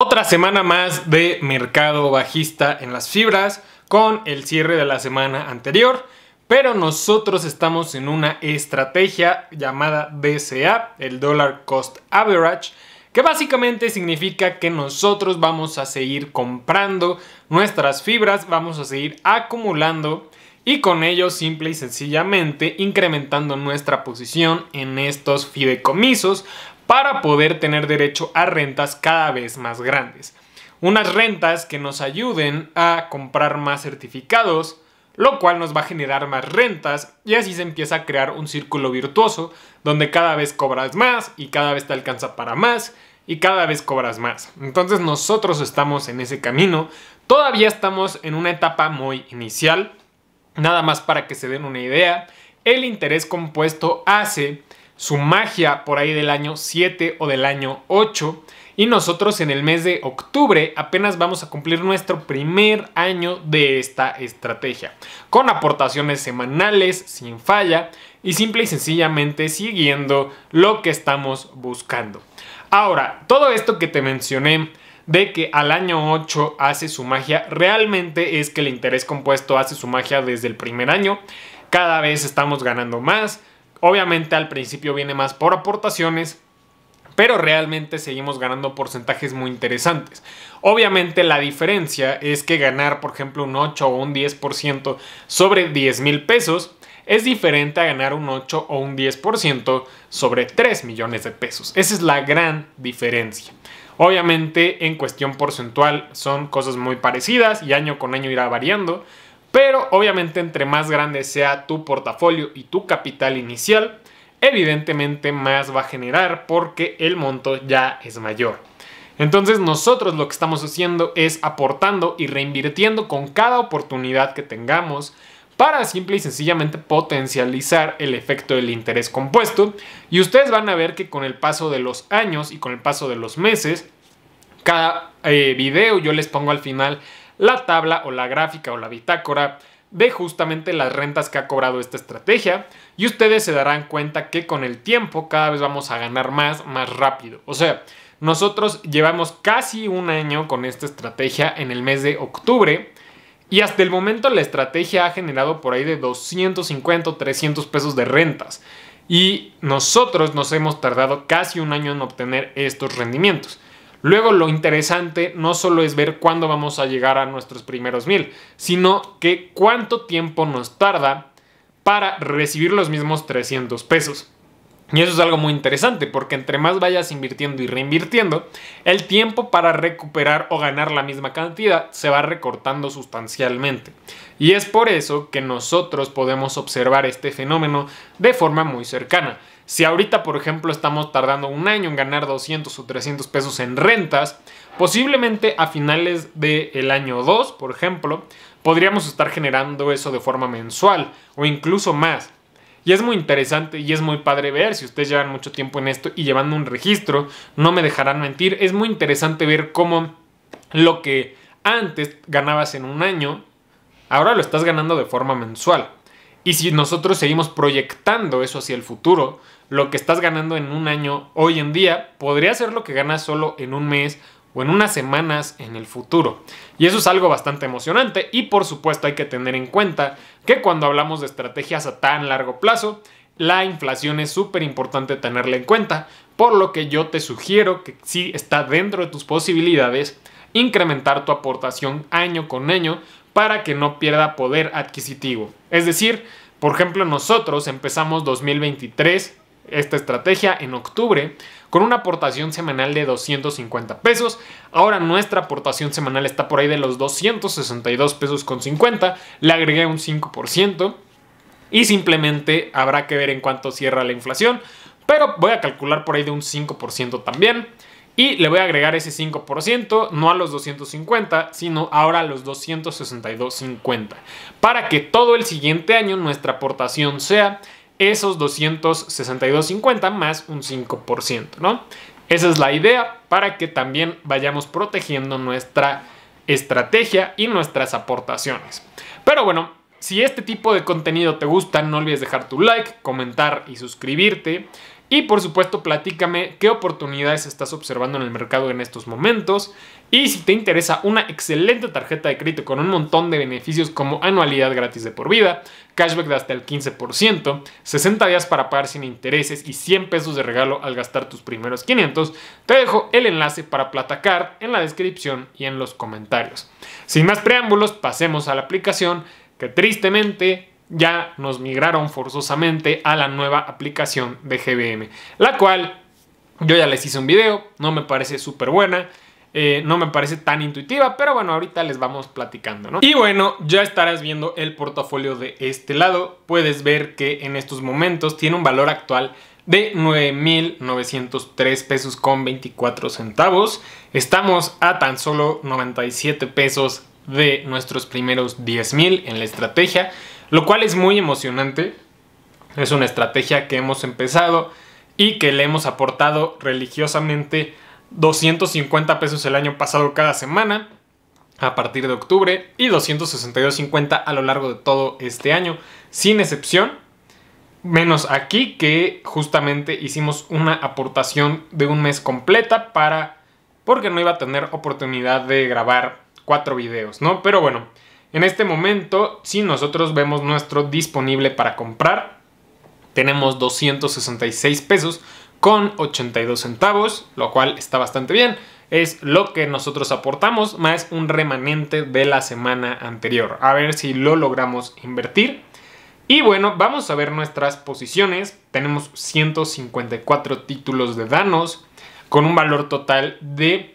Otra semana más de mercado bajista en las fibras con el cierre de la semana anterior, pero nosotros estamos en una estrategia llamada DCA, el Dollar Cost Average, que básicamente significa que nosotros vamos a seguir comprando nuestras fibras, vamos a seguir acumulando y con ello simple y sencillamente incrementando nuestra posición en estos fideicomisos para poder tener derecho a rentas cada vez más grandes. Unas rentas que nos ayuden a comprar más certificados, lo cual nos va a generar más rentas y así se empieza a crear un círculo virtuoso donde cada vez cobras más y cada vez te alcanza para más y cada vez cobras más. Entonces nosotros estamos en ese camino, todavía estamos en una etapa muy inicial, nada más para que se den una idea, el interés compuesto hace su magia por ahí del año 7 o del año 8. Y nosotros en el mes de octubre apenas vamos a cumplir nuestro primer año de esta estrategia, con aportaciones semanales, sin falla y simple y sencillamente siguiendo lo que estamos buscando. Ahora, todo esto que te mencioné de que al año 8 hace su magia, realmente es que el interés compuesto hace su magia desde el primer año. Cada vez estamos ganando más, Obviamente al principio viene más por aportaciones, pero realmente seguimos ganando porcentajes muy interesantes. Obviamente la diferencia es que ganar, por ejemplo, un 8 o un 10% sobre 10 mil pesos es diferente a ganar un 8 o un 10% sobre 3 millones de pesos. Esa es la gran diferencia. Obviamente en cuestión porcentual son cosas muy parecidas y año con año irá variando, pero obviamente entre más grande sea tu portafolio y tu capital inicial, evidentemente más va a generar porque el monto ya es mayor. Entonces nosotros lo que estamos haciendo es aportando y reinvirtiendo con cada oportunidad que tengamos para simple y sencillamente potencializar el efecto del interés compuesto. Y ustedes van a ver que con el paso de los años y con el paso de los meses, cada eh, video yo les pongo al final la tabla o la gráfica o la bitácora de justamente las rentas que ha cobrado esta estrategia y ustedes se darán cuenta que con el tiempo cada vez vamos a ganar más, más rápido. O sea, nosotros llevamos casi un año con esta estrategia en el mes de octubre y hasta el momento la estrategia ha generado por ahí de 250 o 300 pesos de rentas y nosotros nos hemos tardado casi un año en obtener estos rendimientos. Luego lo interesante no solo es ver cuándo vamos a llegar a nuestros primeros mil, sino que cuánto tiempo nos tarda para recibir los mismos 300 pesos. Y eso es algo muy interesante, porque entre más vayas invirtiendo y reinvirtiendo, el tiempo para recuperar o ganar la misma cantidad se va recortando sustancialmente. Y es por eso que nosotros podemos observar este fenómeno de forma muy cercana. Si ahorita, por ejemplo, estamos tardando un año en ganar 200 o 300 pesos en rentas, posiblemente a finales del año 2, por ejemplo, podríamos estar generando eso de forma mensual o incluso más. Y es muy interesante y es muy padre ver, si ustedes llevan mucho tiempo en esto y llevando un registro, no me dejarán mentir, es muy interesante ver cómo lo que antes ganabas en un año, ahora lo estás ganando de forma mensual. Y si nosotros seguimos proyectando eso hacia el futuro, lo que estás ganando en un año hoy en día podría ser lo que ganas solo en un mes o en unas semanas en el futuro. Y eso es algo bastante emocionante y por supuesto hay que tener en cuenta que cuando hablamos de estrategias a tan largo plazo, la inflación es súper importante tenerla en cuenta, por lo que yo te sugiero que si está dentro de tus posibilidades, incrementar tu aportación año con año para que no pierda poder adquisitivo. Es decir, por ejemplo, nosotros empezamos 2023 esta estrategia en octubre con una aportación semanal de 250 pesos. Ahora nuestra aportación semanal está por ahí de los 262 pesos con 50. Le agregué un 5% y simplemente habrá que ver en cuánto cierra la inflación. Pero voy a calcular por ahí de un 5% también. Y le voy a agregar ese 5%, no a los 250, sino ahora a los 262.50. Para que todo el siguiente año nuestra aportación sea esos 262.50 más un 5%, ¿no? Esa es la idea para que también vayamos protegiendo nuestra estrategia y nuestras aportaciones. Pero bueno, si este tipo de contenido te gusta, no olvides dejar tu like, comentar y suscribirte. Y por supuesto, platícame qué oportunidades estás observando en el mercado en estos momentos. Y si te interesa una excelente tarjeta de crédito con un montón de beneficios como anualidad gratis de por vida, cashback de hasta el 15%, 60 días para pagar sin intereses y 100 pesos de regalo al gastar tus primeros 500, te dejo el enlace para Platacar en la descripción y en los comentarios. Sin más preámbulos, pasemos a la aplicación que tristemente ya nos migraron forzosamente a la nueva aplicación de GBM, la cual yo ya les hice un video, no me parece súper buena. Eh, no me parece tan intuitiva, pero bueno, ahorita les vamos platicando, ¿no? Y bueno, ya estarás viendo el portafolio de este lado. Puedes ver que en estos momentos tiene un valor actual de 9.903 pesos con 24 centavos. Estamos a tan solo 97 pesos de nuestros primeros 10.000 en la estrategia lo cual es muy emocionante. Es una estrategia que hemos empezado y que le hemos aportado religiosamente 250 pesos el año pasado cada semana a partir de octubre y 262.50 a lo largo de todo este año, sin excepción, menos aquí que justamente hicimos una aportación de un mes completa para porque no iba a tener oportunidad de grabar cuatro videos, ¿no? Pero bueno, en este momento, si nosotros vemos nuestro disponible para comprar, tenemos 266 pesos con 82 centavos, lo cual está bastante bien. Es lo que nosotros aportamos más un remanente de la semana anterior. A ver si lo logramos invertir. Y bueno, vamos a ver nuestras posiciones. Tenemos 154 títulos de Danos con un valor total de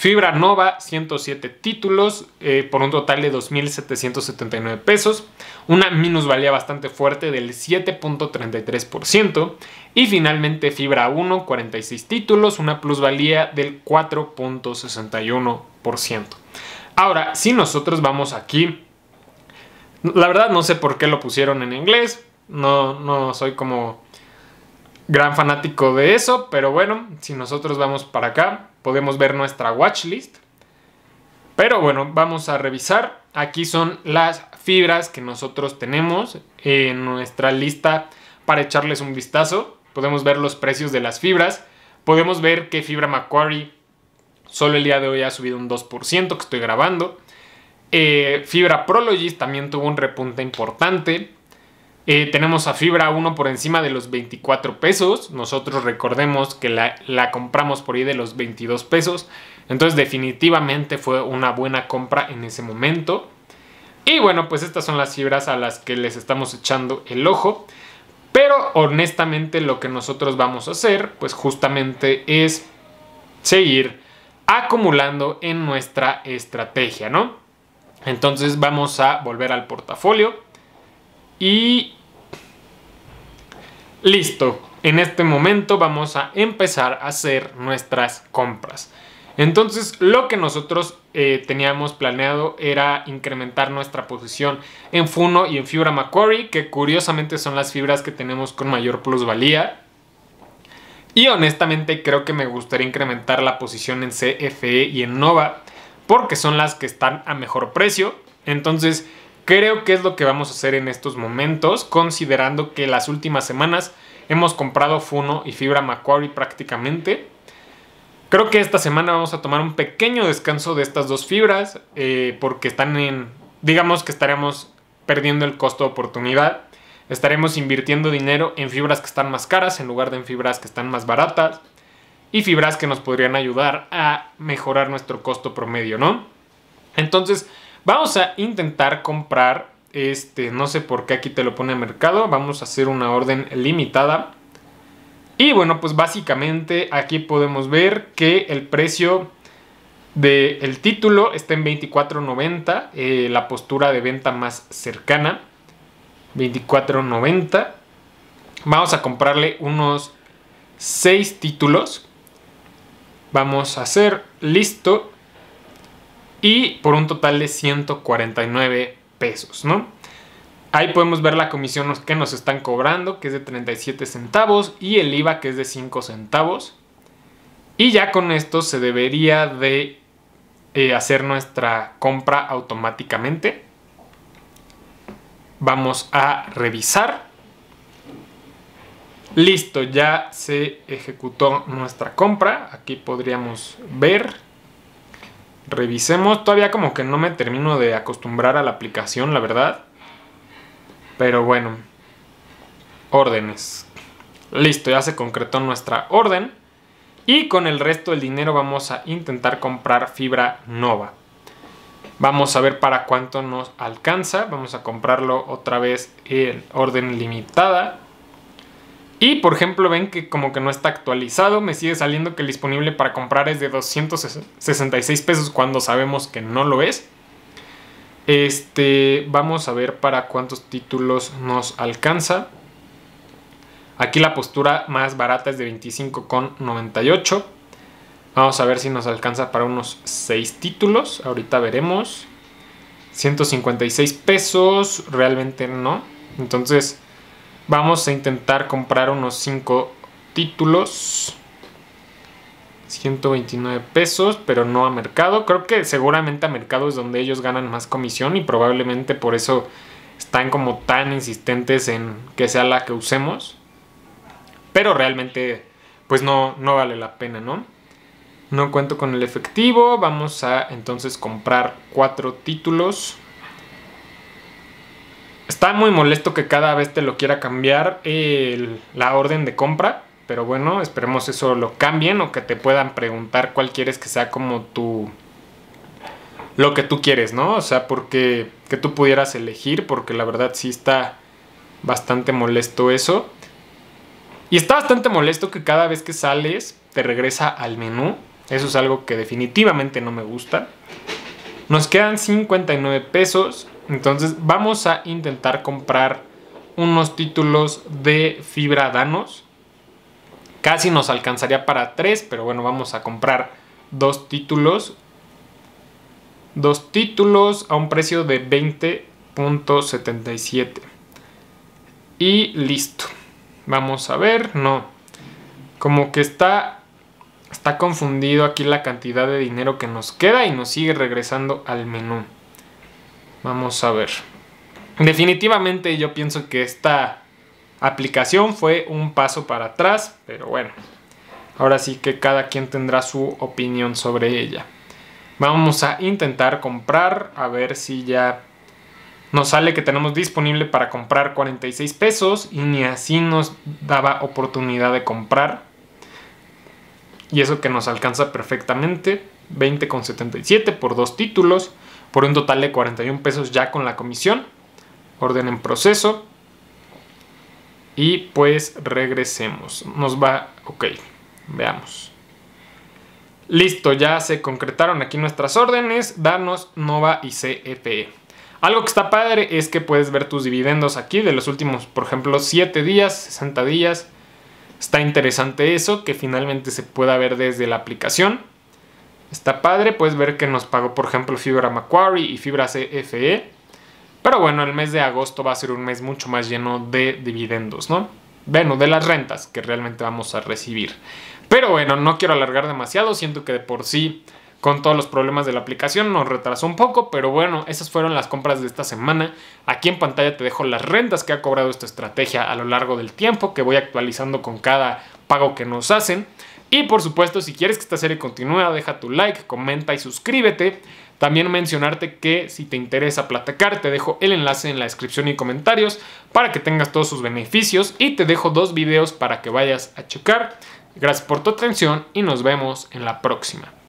Fibra Nova, 107 títulos eh, por un total de 2.779 pesos, una minusvalía bastante fuerte del 7.33%. Y finalmente Fibra 1, 46 títulos, una plusvalía del 4.61%. Ahora, si nosotros vamos aquí, la verdad no sé por qué lo pusieron en inglés, no, no soy como gran fanático de eso, pero bueno, si nosotros vamos para acá, podemos ver nuestra watchlist. Pero bueno, vamos a revisar. Aquí son las fibras que nosotros tenemos en nuestra lista para echarles un vistazo. Podemos ver los precios de las fibras. Podemos ver que fibra Macquarie solo el día de hoy ha subido un 2% que estoy grabando. Eh, fibra Prologis también tuvo un repunte importante. Eh, tenemos a Fibra 1 por encima de los 24 pesos. Nosotros recordemos que la, la, compramos por ahí de los 22 pesos. Entonces definitivamente fue una buena compra en ese momento. Y bueno, pues estas son las fibras a las que les estamos echando el ojo. Pero honestamente lo que nosotros vamos a hacer, pues justamente es seguir acumulando en nuestra estrategia, ¿no? Entonces vamos a volver al portafolio y listo. En este momento vamos a empezar a hacer nuestras compras. Entonces lo que nosotros eh, teníamos planeado era incrementar nuestra posición en Funo y en Fibra Macquarie, que curiosamente son las fibras que tenemos con mayor plusvalía. Y honestamente creo que me gustaría incrementar la posición en CFE y en Nova, porque son las que están a mejor precio. Entonces Creo que es lo que vamos a hacer en estos momentos, considerando que las últimas semanas hemos comprado Funo y Fibra Macquarie prácticamente. Creo que esta semana vamos a tomar un pequeño descanso de estas dos fibras, eh, porque están en, digamos que estaremos perdiendo el costo de oportunidad. Estaremos invirtiendo dinero en fibras que están más caras en lugar de en fibras que están más baratas y fibras que nos podrían ayudar a mejorar nuestro costo promedio, ¿no? Entonces, Vamos a intentar comprar, este, no sé por qué aquí te lo pone mercado, vamos a hacer una orden limitada. Y bueno, pues básicamente aquí podemos ver que el precio del título está en 24.90, eh, la postura de venta más cercana, 24.90. Vamos a comprarle unos 6 títulos. Vamos a hacer listo y por un total de 149 pesos, ¿no? Ahí podemos ver la comisión que nos están cobrando, que es de 37 centavos, y el IVA, que es de 5 centavos. Y ya con esto se debería de eh, hacer nuestra compra automáticamente. Vamos a revisar. Listo, ya se ejecutó nuestra compra. Aquí podríamos ver revisemos. Todavía como que no me termino de acostumbrar a la aplicación, la verdad. Pero bueno. Órdenes. Listo, ya se concretó nuestra orden. Y con el resto del dinero vamos a intentar comprar fibra nova. Vamos a ver para cuánto nos alcanza. Vamos a comprarlo otra vez en orden limitada. Y por ejemplo ven que como que no está actualizado, me sigue saliendo que el disponible para comprar es de 266 pesos cuando sabemos que no lo es. Este, vamos a ver para cuántos títulos nos alcanza. Aquí la postura más barata es de 25,98. Vamos a ver si nos alcanza para unos 6 títulos. Ahorita veremos. 156 pesos, realmente no. Entonces, Vamos a intentar comprar unos 5 títulos. 129 pesos, pero no a mercado. Creo que seguramente a mercado es donde ellos ganan más comisión y probablemente por eso están como tan insistentes en que sea la que usemos. Pero realmente pues no, no vale la pena, ¿no? No cuento con el efectivo, vamos a entonces comprar 4 títulos. Está muy molesto que cada vez te lo quiera cambiar la orden de compra, pero bueno, esperemos eso lo cambien o que te puedan preguntar cuál quieres que sea como tu... lo que tú quieres, ¿no? O sea, porque que tú pudieras elegir, porque la verdad sí está bastante molesto eso. Y está bastante molesto que cada vez que sales te regresa al menú. Eso es algo que definitivamente no me gusta. Nos quedan 59 pesos. Entonces vamos a intentar comprar unos títulos de fibra Danos. Casi nos alcanzaría para tres, pero bueno, vamos a comprar dos títulos. Dos títulos a un precio de 20.77. Y listo. Vamos a ver, no. Como que está, está confundido aquí la cantidad de dinero que nos queda y nos sigue regresando al menú. Vamos a ver. Definitivamente yo pienso que esta aplicación fue un paso para atrás, pero bueno. Ahora sí que cada quien tendrá su opinión sobre ella. Vamos a intentar comprar, a ver si ya nos sale que tenemos disponible para comprar 46 pesos y ni así nos daba oportunidad de comprar. Y eso que nos alcanza perfectamente, 20,77 por dos títulos por un total de 41 pesos ya con la comisión. Orden en proceso. Y pues regresemos. Nos va... Ok, veamos. Listo, ya se concretaron aquí nuestras órdenes. darnos Nova y CEPE. Algo que está padre es que puedes ver tus dividendos aquí de los últimos, por ejemplo, 7 días, 60 días. Está interesante eso, que finalmente se pueda ver desde la aplicación. Está padre, puedes ver que nos pagó, por ejemplo, Fibra Macquarie y Fibra CFE. Pero bueno, el mes de agosto va a ser un mes mucho más lleno de dividendos, ¿no? Bueno, de las rentas que realmente vamos a recibir. Pero bueno, no quiero alargar demasiado, siento que de por sí con todos los problemas de la aplicación nos retrasó un poco, pero bueno, esas fueron las compras de esta semana. Aquí en pantalla te dejo las rentas que ha cobrado esta estrategia a lo largo del tiempo, que voy actualizando con cada pago que nos hacen. Y por supuesto, si quieres que esta serie continúe, deja tu like, comenta y suscríbete. También mencionarte que si te interesa platicar, te dejo el enlace en la descripción y comentarios para que tengas todos sus beneficios y te dejo dos videos para que vayas a checar. Gracias por tu atención y nos vemos en la próxima.